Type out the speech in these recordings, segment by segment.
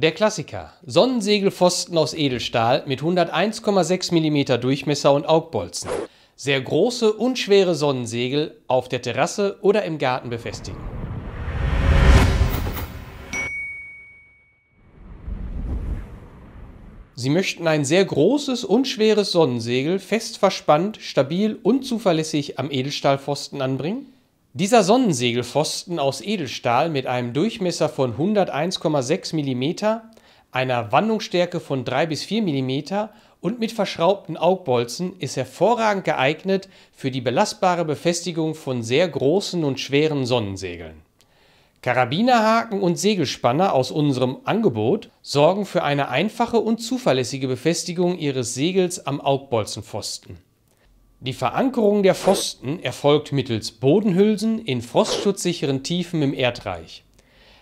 Der Klassiker. Sonnensegelpfosten aus Edelstahl mit 101,6 mm Durchmesser und Augbolzen. Sehr große und schwere Sonnensegel auf der Terrasse oder im Garten befestigen. Sie möchten ein sehr großes und schweres Sonnensegel fest verspannt, stabil und zuverlässig am Edelstahlpfosten anbringen? Dieser Sonnensegelpfosten aus Edelstahl mit einem Durchmesser von 101,6 mm, einer Wandungsstärke von 3 bis 4 mm und mit verschraubten Augbolzen ist hervorragend geeignet für die belastbare Befestigung von sehr großen und schweren Sonnensegeln. Karabinerhaken und Segelspanner aus unserem Angebot sorgen für eine einfache und zuverlässige Befestigung Ihres Segels am Augbolzenpfosten. Die Verankerung der Pfosten erfolgt mittels Bodenhülsen in frostschutzsicheren Tiefen im Erdreich.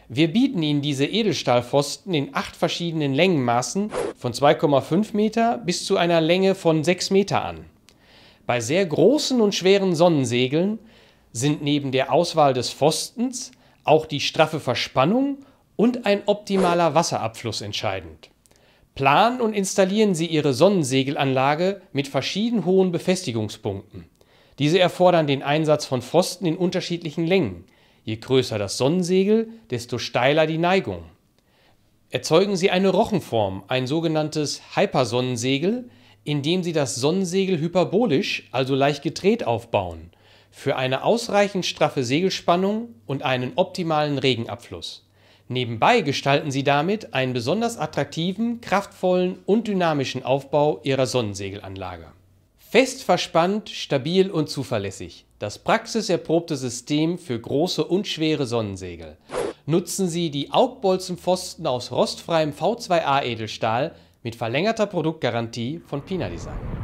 Wir bieten Ihnen diese Edelstahlpfosten in acht verschiedenen Längenmaßen von 2,5 Meter bis zu einer Länge von 6 Meter an. Bei sehr großen und schweren Sonnensegeln sind neben der Auswahl des Pfostens auch die straffe Verspannung und ein optimaler Wasserabfluss entscheidend. Planen und installieren Sie Ihre Sonnensegelanlage mit verschieden hohen Befestigungspunkten. Diese erfordern den Einsatz von Pfosten in unterschiedlichen Längen. Je größer das Sonnensegel, desto steiler die Neigung. Erzeugen Sie eine Rochenform, ein sogenanntes Hypersonnensegel, indem Sie das Sonnensegel hyperbolisch, also leicht gedreht aufbauen, für eine ausreichend straffe Segelspannung und einen optimalen Regenabfluss. Nebenbei gestalten sie damit einen besonders attraktiven, kraftvollen und dynamischen Aufbau ihrer Sonnensegelanlage. Fest verspannt, stabil und zuverlässig. Das praxiserprobte System für große und schwere Sonnensegel. Nutzen Sie die Augbolzenpfosten aus rostfreiem V2A Edelstahl mit verlängerter Produktgarantie von Pina Design.